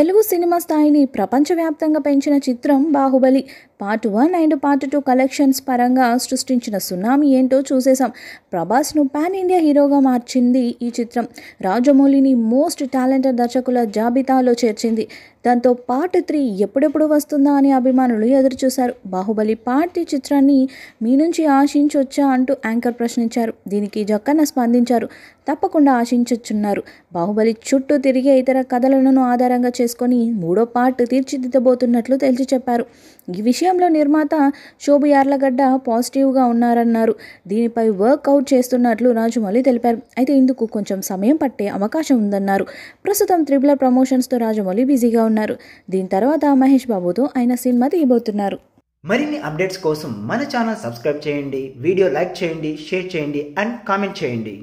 Telugu cinema స్థాయిని ప్రపంచవ్యాప్తంగా పెంచిన చిత్రం Baahubali part one and part two collections పరంగా సృష్టించిన సునామీ ఏంటో చూసేశాం ప్రభాస్ను పాన్ ఇండియా హీరోగా మార్చింది ఈ చిత్రం రాజమౌళిని మోస్ట్ టాలెంటెడ్ దర్శకుల జాబితాలో చేర్చింది దాంతో పార్ట్ త్రీ ఎప్పుడెప్పుడు వస్తుందా అని అభిమానులు ఎదురుచూశారు బాహుబలి పార్ట్ చిత్రాన్ని మీ నుంచి ఆశించొచ్చా అంటూ యాంకర్ ప్రశ్నించారు దీనికి జక్కన్న స్పందించారు తప్పకుండా ఆశించొచ్చున్నారు బాహుబలి చుట్టూ తిరిగే ఇతర కథలను ఆధారంగా చేసుకొని మూడో పార్ట్ తీర్చిదిద్దబోతున్నట్లు తెలిసి చెప్పారు ఈ విషయం విషయంలో నిర్మాత శోభు యార్లగడ్డ పాజిటివ్గా ఉన్నారన్నారు దీనిపై వర్క్ అవుట్ చేస్తున్నట్లు రాజమౌళి తెలిపారు అయితే ఇందుకు కొంచెం సమయం పట్టే అవకాశం ఉందన్నారు ప్రస్తుతం త్రిబుల ప్రమోషన్స్తో రాజమౌళి బిజీగా ఉన్నారు దీని తర్వాత మహేష్ బాబుతో ఆయన సినిమా తీయబోతున్నారు మరిన్ని అప్డేట్స్ కోసం మన ఛానల్ సబ్స్క్రైబ్ చేయండి వీడియో లైక్ చేయండి షేర్ చేయండి అండ్ కామెంట్ చేయండి